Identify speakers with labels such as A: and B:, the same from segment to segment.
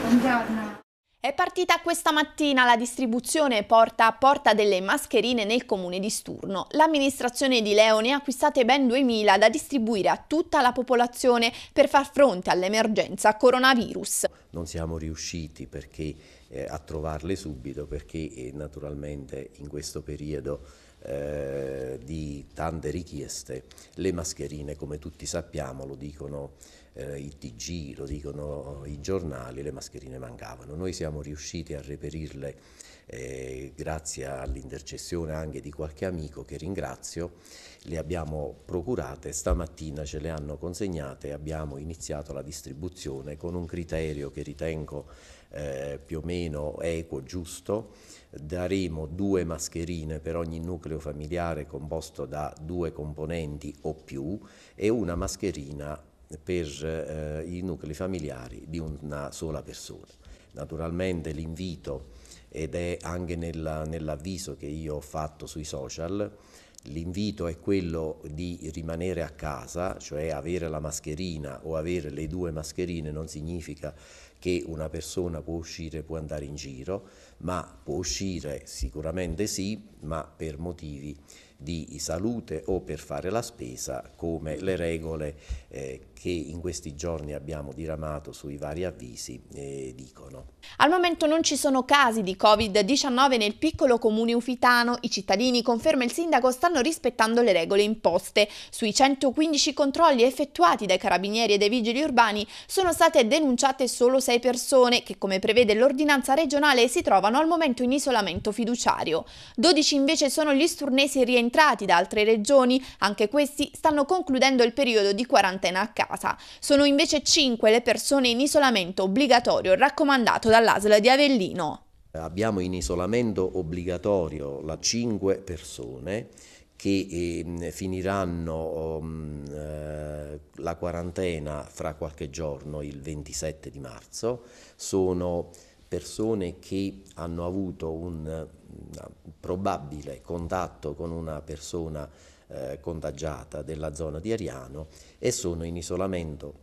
A: Buongiorno. È partita questa mattina la distribuzione porta a porta delle mascherine nel comune di Sturno. L'amministrazione di Leone ha acquistate ben 2.000 da distribuire a tutta la popolazione per far fronte all'emergenza coronavirus.
B: Non siamo riusciti perché, eh, a trovarle subito perché eh, naturalmente in questo periodo eh, di tante richieste, le mascherine, come tutti sappiamo, lo dicono eh, i TG, lo dicono eh, i giornali, le mascherine mancavano. Noi siamo riusciti a reperirle eh, grazie all'intercessione anche di qualche amico che ringrazio, le abbiamo procurate, stamattina ce le hanno consegnate e abbiamo iniziato la distribuzione con un criterio che ritengo eh, più o meno equo, giusto, daremo due mascherine per ogni nucleo nucleo familiare composto da due componenti o più e una mascherina per eh, i nuclei familiari di una sola persona. Naturalmente l'invito, ed è anche nella, nell'avviso che io ho fatto sui social, L'invito è quello di rimanere a casa, cioè avere la mascherina o avere le due mascherine non significa che una persona può uscire, può andare in giro, ma può uscire sicuramente sì, ma per motivi di salute o per fare la spesa, come le regole eh, che in questi giorni abbiamo diramato sui vari avvisi eh, dicono.
A: Al momento non ci sono casi di Covid-19 nel piccolo comune ufitano. I cittadini, conferma il sindaco, stanno rispettando le regole imposte. Sui 115 controlli effettuati dai carabinieri e dai vigili urbani sono state denunciate solo 6 persone che, come prevede l'ordinanza regionale, si trovano al momento in isolamento fiduciario. 12 invece sono gli sturnesi rientrati rientrati da altre regioni, anche questi stanno concludendo il periodo di quarantena a casa. Sono invece 5 le persone in isolamento obbligatorio raccomandato dall'ASL di Avellino.
B: Abbiamo in isolamento obbligatorio la 5 persone che ehm, finiranno um, eh, la quarantena fra qualche giorno, il 27 di marzo. Sono persone che hanno avuto un eh, probabile contatto con una persona eh, contagiata della zona di Ariano e sono in isolamento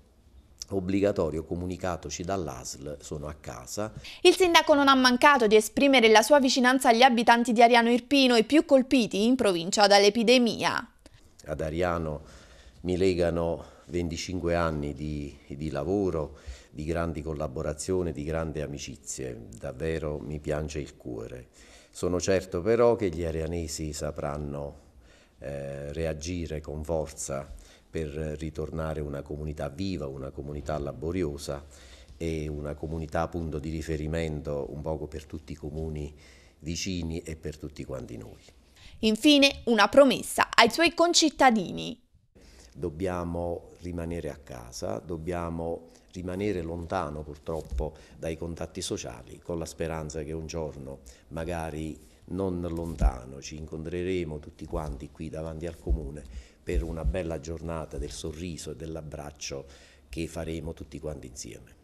B: obbligatorio comunicatoci dall'ASL, sono a casa.
A: Il sindaco non ha mancato di esprimere la sua vicinanza agli abitanti di Ariano Irpino, i più colpiti in provincia dall'epidemia.
B: Ad Ariano mi legano 25 anni di, di, lavoro, di grandi collaborazioni, di grandi amicizie, davvero mi piange il cuore. Sono certo però che gli arianesi sapranno eh, reagire con forza per ritornare una comunità viva, una comunità laboriosa e una comunità punto di riferimento un poco per tutti i comuni vicini e per tutti quanti noi.
A: Infine una promessa ai suoi concittadini
B: dobbiamo rimanere a casa, dobbiamo rimanere lontano purtroppo dai contatti sociali con la speranza che un giorno magari non lontano ci incontreremo tutti quanti qui davanti al comune per una bella giornata del sorriso e dell'abbraccio che faremo tutti quanti insieme.